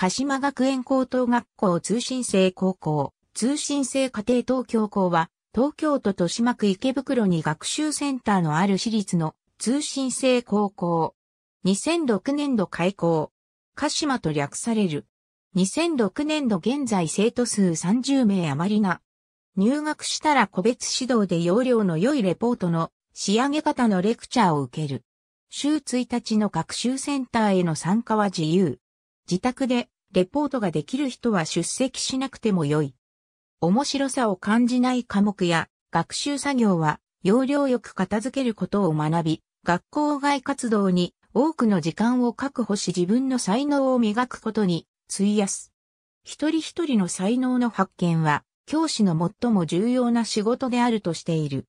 鹿島学園高等学校通信制高校、通信制家庭東京校は、東京都豊島区池袋に学習センターのある私立の通信制高校。2006年度開校。鹿島と略される。2006年度現在生徒数30名余りな。入学したら個別指導で要領の良いレポートの仕上げ方のレクチャーを受ける。週1日の学習センターへの参加は自由。自宅でレポートができる人は出席しなくてもよい。面白さを感じない科目や学習作業は要領よく片付けることを学び、学校外活動に多くの時間を確保し自分の才能を磨くことに費やす。一人一人の才能の発見は教師の最も重要な仕事であるとしている。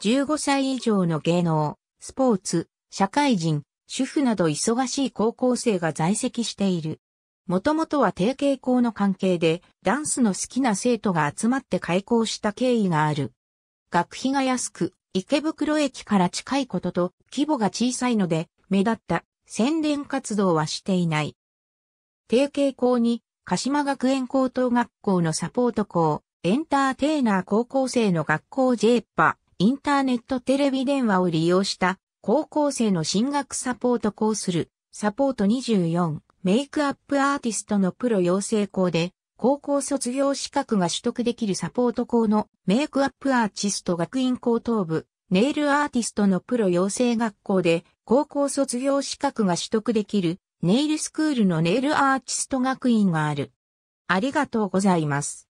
15歳以上の芸能、スポーツ、社会人、主婦など忙しい高校生が在籍している。もともとは定型校の関係で、ダンスの好きな生徒が集まって開校した経緯がある。学費が安く、池袋駅から近いことと、規模が小さいので、目立った宣伝活動はしていない。定型校に、鹿島学園高等学校のサポート校、エンターテイナー高校生の学校 J パ、インターネットテレビ電話を利用した高校生の進学サポートコースル、サポート24、メイクアップアーティストのプロ養成校で、高校卒業資格が取得できるサポート校のメイクアップアーティスト学院高等部、ネイルアーティストのプロ養成学校で、高校卒業資格が取得できる、ネイルスクールのネイルアーティスト学院がある。ありがとうございます。